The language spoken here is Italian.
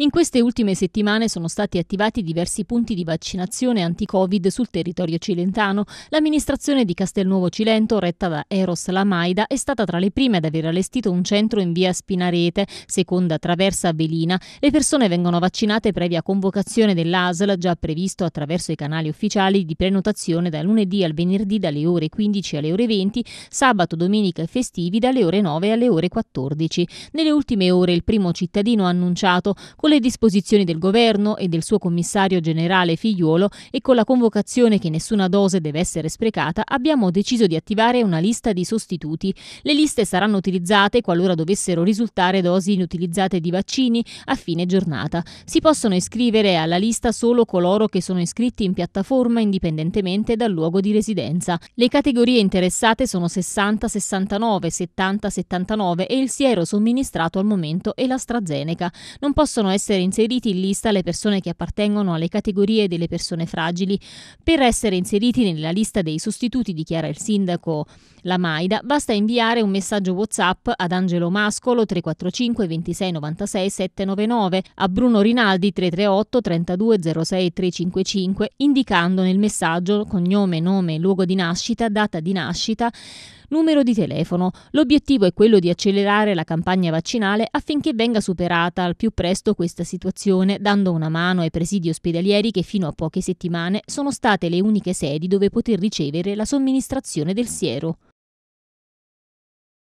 In queste ultime settimane sono stati attivati diversi punti di vaccinazione anti-Covid sul territorio cilentano. L'amministrazione di Castelnuovo Cilento, retta da Eros Lamaida, è stata tra le prime ad aver allestito un centro in via Spinarete, seconda traversa Velina. Le persone vengono vaccinate previa convocazione dell'ASL, già previsto attraverso i canali ufficiali di prenotazione da lunedì al venerdì dalle ore 15 alle ore 20, sabato, domenica e festivi dalle ore 9 alle ore 14. Nelle ultime ore il primo cittadino ha annunciato con con le disposizioni del governo e del suo commissario generale Figliuolo e con la convocazione che nessuna dose deve essere sprecata, abbiamo deciso di attivare una lista di sostituti. Le liste saranno utilizzate qualora dovessero risultare dosi inutilizzate di vaccini a fine giornata. Si possono iscrivere alla lista solo coloro che sono iscritti in piattaforma indipendentemente dal luogo di residenza. Le categorie interessate sono 60, 69, 70, 79 e il siero somministrato al momento è l'AstraZeneca. Non possono essere essere inseriti in lista le persone che appartengono alle categorie delle persone fragili. Per essere inseriti nella lista dei sostituti, dichiara il sindaco La Maida, basta inviare un messaggio WhatsApp ad Angelo Mascolo 345 26 96 799, a Bruno Rinaldi 338 32 06 355, indicando nel messaggio cognome, nome, luogo di nascita, data di nascita, numero di telefono. L'obiettivo è quello di accelerare la campagna vaccinale affinché venga superata al più presto questa situazione, dando una mano ai presidi ospedalieri che fino a poche settimane sono state le uniche sedi dove poter ricevere la somministrazione del siero.